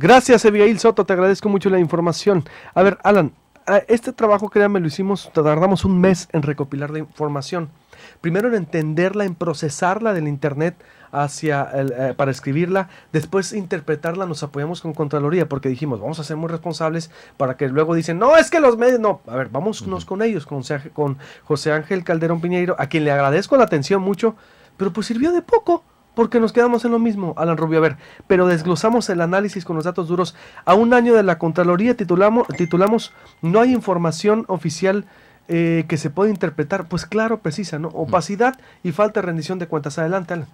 Gracias, Abigail Soto, te agradezco mucho la información. A ver, Alan, este trabajo, créanme, lo hicimos, tardamos un mes en recopilar la información. Primero en entenderla, en procesarla del Internet hacia eh, para escribirla, después interpretarla, nos apoyamos con Contraloría, porque dijimos, vamos a ser muy responsables para que luego dicen, no, es que los medios, no, a ver, vámonos con ellos, con, con José Ángel Calderón Piñeiro, a quien le agradezco la atención mucho, pero pues sirvió de poco porque nos quedamos en lo mismo, Alan Rubio. A ver, pero desglosamos el análisis con los datos duros. A un año de la Contraloría titulamos, titulamos no hay información oficial eh, que se pueda interpretar. Pues claro, precisa, ¿no? Opacidad y falta de rendición de cuentas. Adelante, Alan.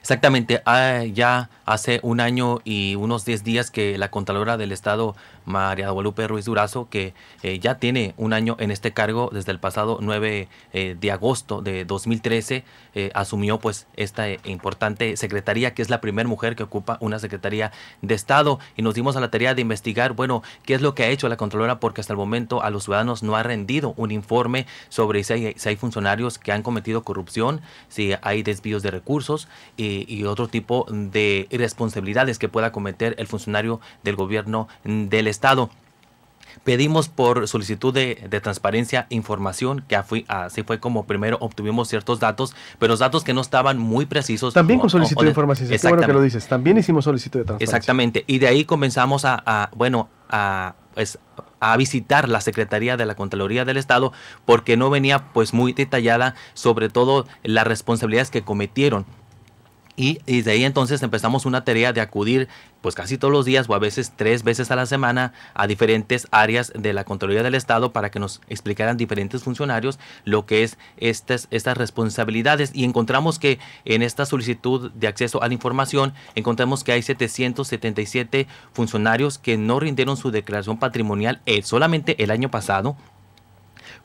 Exactamente, ah, ya hace un año y unos 10 días que la Contralora del Estado, María Guadalupe Ruiz Durazo, que eh, ya tiene un año en este cargo desde el pasado 9 eh, de agosto de 2013, eh, asumió pues esta importante secretaría, que es la primera mujer que ocupa una secretaría de Estado y nos dimos a la tarea de investigar, bueno, qué es lo que ha hecho la Contralora, porque hasta el momento a los ciudadanos no ha rendido un informe sobre si hay funcionarios que han cometido corrupción, si hay desvíos de recursos y, otro tipo de responsabilidades que pueda cometer el funcionario del gobierno del Estado. Pedimos por solicitud de, transparencia información, que así fue como primero obtuvimos ciertos datos, pero los datos que no estaban muy precisos. También con solicitud de información, es bueno que lo dices, también hicimos solicitud de transparencia. Exactamente, y de ahí comenzamos a, bueno, a, pues, a visitar la Secretaría de la Contraloría del Estado porque no venía pues muy detallada sobre todo las responsabilidades que cometieron y, de ahí entonces empezamos una tarea de acudir pues casi todos los días o a veces tres veces a la semana a diferentes áreas de la Contraloría del Estado para que nos explicaran diferentes funcionarios lo que es estas, estas responsabilidades y encontramos que en esta solicitud de acceso a la información encontramos que hay 777 funcionarios que no rindieron su declaración patrimonial eh, solamente el año pasado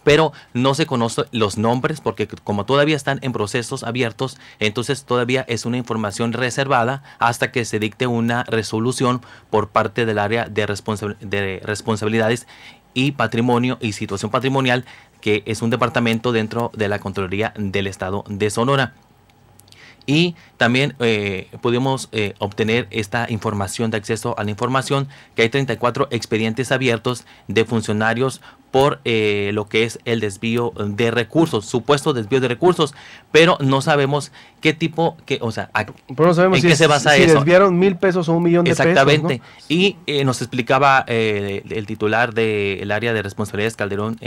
pero no se conocen los nombres porque como todavía están en procesos abiertos, entonces todavía es una información reservada hasta que se dicte una resolución por parte del área de, responsabilidades y patrimonio y situación patrimonial, que es un departamento dentro de la Contraloría del Estado de Sonora y también eh, pudimos eh, obtener esta información de acceso a la información que hay 34 expedientes abiertos de funcionarios por eh, lo que es el desvío de recursos, supuesto desvío de recursos, pero no sabemos qué tipo, que, o sea, no sabemos en qué se basa si eso. desviaron mil pesos o un millón de pesos. Exactamente. Y nos explicaba el titular del área de responsabilidades, Calderón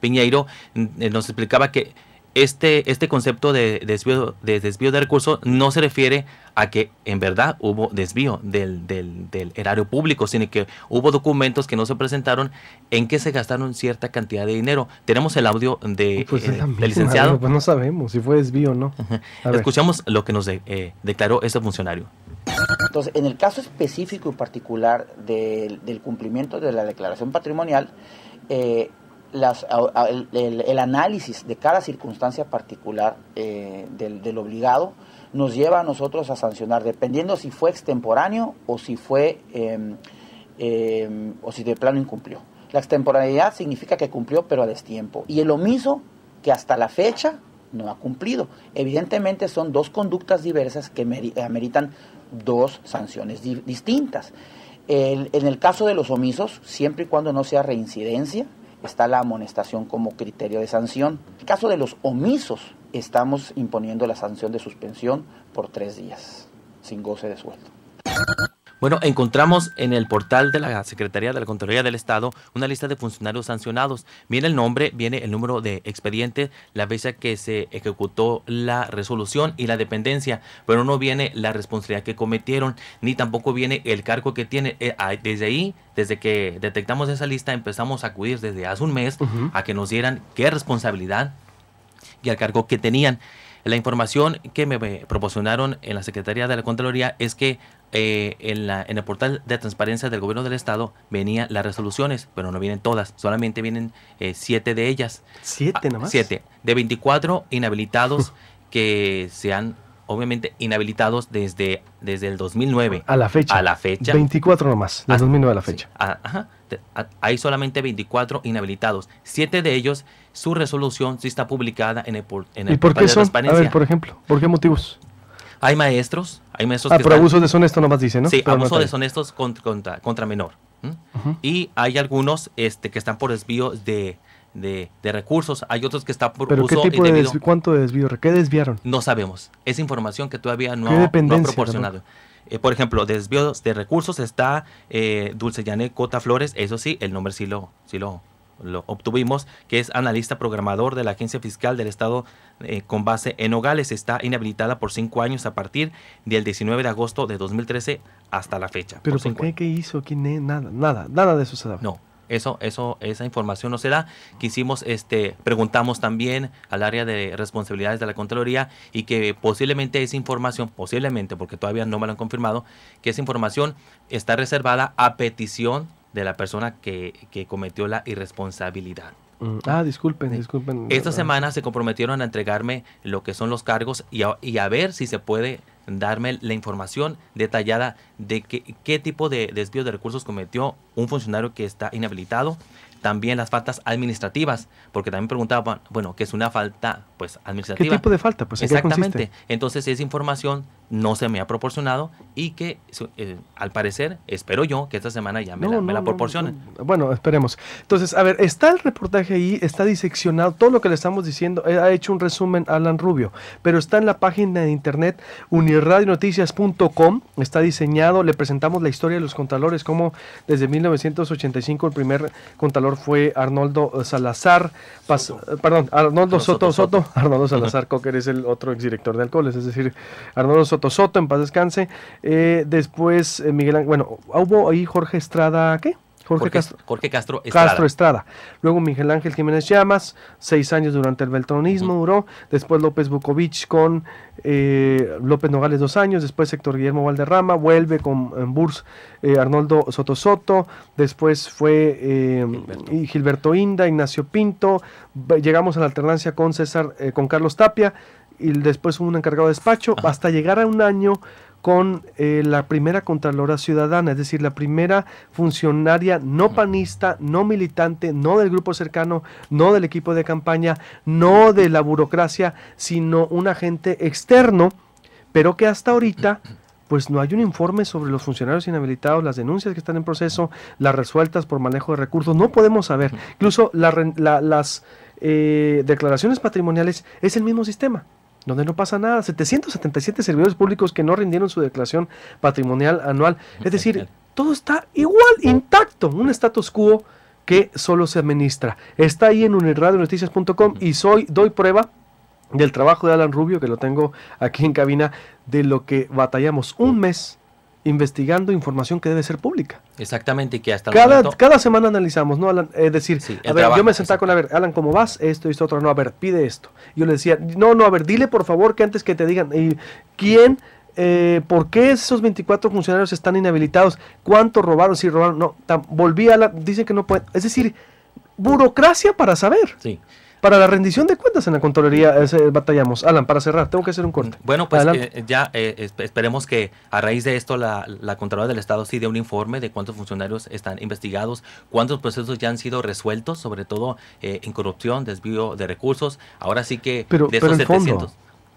Piñeiro, nos explicaba que este, este, concepto de desvío, de desvío de recursos no se refiere a que en verdad hubo desvío del, erario público, sino que hubo documentos que no se presentaron en que se gastaron cierta cantidad de dinero. Tenemos el audio de, pues, pues, eh, del licenciado. pues no sabemos si fue desvío o no. Escuchamos lo que nos eh, declaró ese funcionario. Entonces, en el caso específico y particular del, cumplimiento de la declaración patrimonial, eh, el, análisis de cada circunstancia particular eh, del, obligado nos lleva a nosotros a sancionar, dependiendo si fue extemporáneo o si fue em, em, o si de plano incumplió. La extemporaneidad significa que cumplió pero a destiempo. Y el omiso, que hasta la fecha no ha cumplido. Evidentemente son dos conductas diversas que ameritan dos sanciones distintas. en el caso de los omisos, siempre y cuando no sea reincidencia, está la amonestación como criterio de sanción. En el caso de los omisos, estamos imponiendo la sanción de suspensión por tres días, sin goce de sueldo. Bueno, encontramos en el portal de la Secretaría de la Contraloría del Estado una lista de funcionarios sancionados. Viene el nombre, viene el número de expediente, la fecha que se ejecutó la resolución y la dependencia, pero no viene la responsabilidad que cometieron, ni tampoco viene el cargo que tiene. Eh, desde ahí, desde que detectamos esa lista, empezamos a acudir desde hace un mes a que nos dieran qué responsabilidad y el cargo que tenían. La información que me proporcionaron en la Secretaría de la Contraloría es que eh, en, la, en el portal de transparencia del gobierno del estado venían las resoluciones, pero no vienen todas, solamente vienen eh, siete de ellas. ¿Siete ah, nomás? Siete, de 24 inhabilitados que se han obviamente inhabilitados desde, desde el 2009. A la fecha. A la fecha. 24 nomás, del 2009 ah, a la fecha. Ah, ajá, ah, hay solamente 24 inhabilitados. Siete de ellos, su resolución sí está publicada en el, en el ¿Y por qué A ver, por ejemplo, ¿por qué motivos? Hay maestros, hay maestros... Ah, por abuso abusos deshonestos nomás dice, ¿no? Sí, Pero abuso no deshonestos contra, menor. Y hay algunos este, que están por desvío de de, recursos, hay otros que está por ¿Pero qué tipo de ¿Cuánto desvío? ¿Qué desviaron? No sabemos, es información que todavía no, ha proporcionado. Eh, por ejemplo, desvíos de recursos está eh, Dulce Llané Cota Flores, eso sí, el nombre sí lo, sí lo, obtuvimos, que es analista programador de la Agencia Fiscal del Estado eh, con base en Nogales. Está inhabilitada por cinco años a partir del 19 de agosto de 2013 hasta la fecha. ¿Pero por, qué? hizo? ¿Quién Nada, nada, nada de eso se da. No, eso, eso, esa información no se da. Quisimos, este, preguntamos también al área de responsabilidades de la Contraloría y que posiblemente esa información, posiblemente, porque todavía no me lo han confirmado, que esa información está reservada a petición de la persona que, cometió la irresponsabilidad. Mm, ah, disculpen, disculpen. Esta semana se comprometieron a entregarme lo que son los cargos y a, y a ver si se puede darme la información detallada de qué tipo de desvío de recursos cometió un funcionario que está inhabilitado. También las faltas administrativas, porque también preguntaban, bueno, ¿qué es una falta pues administrativa? ¿Qué tipo de falta? Pues, Exactamente. Entonces, esa información no se me ha proporcionado y que eh, al parecer espero yo que esta semana ya me la, me la proporcionen. bueno, esperemos. Entonces, a ver, está el reportaje ahí, está diseccionado, todo lo que le estamos diciendo, eh, ha hecho un resumen Alan Rubio, pero está en la página de internet unirradionoticias.com, está diseñado, le presentamos la historia de los contralores, como desde 1985 el primer contralor fue Arnoldo eh, Salazar, perdón, Arnoldo Soto, Soto, Arnoldo Salazar Cocker es el otro exdirector de alcoholes, es decir, Arnoldo Soto Soto Soto, en paz descanse. Eh, después, eh, Miguel bueno, hubo ahí Jorge Estrada, ¿qué? Jorge, Castro, Castro, Estrada. Castro, Estrada. Luego Miguel Ángel Jiménez Llamas, seis años durante el beltronismo duró. Después López Bucovich con eh, López Nogales, dos años. Después Héctor Guillermo Valderrama, vuelve con Burs Arnoldo Soto Soto. Después fue Gilberto. Gilberto. Inda, Ignacio Pinto. Llegamos a la alternancia con César, con Carlos Tapia y después un encargado de despacho, hasta llegar a un año con eh, la primera Contralora Ciudadana, es decir, la primera funcionaria no panista, no militante, no del grupo cercano, no del equipo de campaña, no de la burocracia, sino un agente externo, pero que hasta ahorita pues no hay un informe sobre los funcionarios inhabilitados, las denuncias que están en proceso, las resueltas por manejo de recursos, no podemos saber. Incluso las eh, declaraciones patrimoniales es el mismo sistema donde no pasa nada. 777 servidores públicos que no rindieron su declaración patrimonial anual. Es decir, todo está igual, intacto, un status quo que solo se administra. Está ahí en unirradionoticias.com y soy, doy prueba del trabajo de Alan Rubio, que lo tengo aquí en cabina, de lo que batallamos un mes investigando información que debe ser pública. Exactamente, y que hasta el cada, cada semana analizamos, ¿no, Alan? Eh, es decir, yo me sentaba con, a ver, Alan, ¿cómo vas? Esto, esto, otro, no, a ver, pide esto. Yo le decía, no, no, a ver, dile por favor que antes que te digan, ¿y quién? Eh, ¿por qué esos 24 funcionarios están inhabilitados? ¿Cuánto robaron? Si robaron, no, volví a la, dicen que no pueden. Es decir, burocracia para saber. Sí. Para la rendición de cuentas en la Contraloría batallamos. Alan, para cerrar, tengo que hacer un corte. Bueno, pues eh, ya eh, esperemos que a raíz de esto la, la Contraloría del Estado sí dé un informe de cuántos funcionarios están investigados, cuántos procesos ya han sido resueltos, sobre todo eh, en corrupción, desvío de recursos. Ahora sí que de esos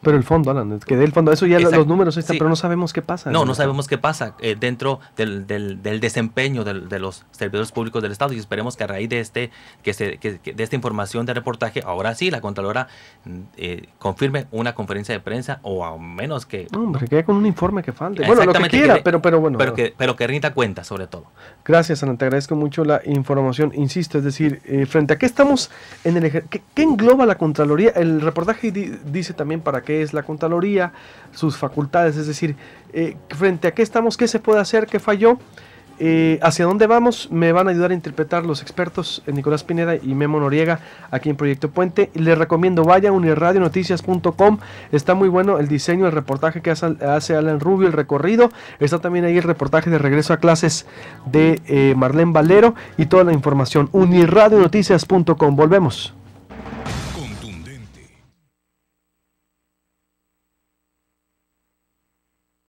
pero el fondo, Alan, que dé el fondo, eso ya los números están, pero no sabemos qué pasa. No, no sabemos qué pasa eh, dentro del, del, desempeño de, los servidores públicos del Estado y esperemos que a raíz de, este, que, se, que, de esta información de reportaje, ahora sí la Contralora mm, eh, confirme una conferencia de prensa o a menos que... hombre, que con un informe que falte. Bueno, lo que quiera, pero, pero bueno. Pero que, pero que rinda cuenta, sobre todo. Gracias, Alan, te agradezco mucho la información, insisto, es decir, eh, frente a qué estamos en el... ¿Qué, engloba la Contraloría? El reportaje dice también para qué es la Contraloría, sus facultades, es decir, eh, frente a qué estamos, qué se puede hacer, qué falló, eh, hacia dónde vamos, me van a ayudar a interpretar los expertos eh, Nicolás Pineda y Memo Noriega aquí en Proyecto Puente. Les recomiendo, vaya a unirradionoticias.com, está muy bueno el diseño, el reportaje que hace, Alan Rubio, el recorrido, está también ahí el reportaje de regreso a clases de Marlene Valero y toda la información. Unirradionoticias.com, volvemos.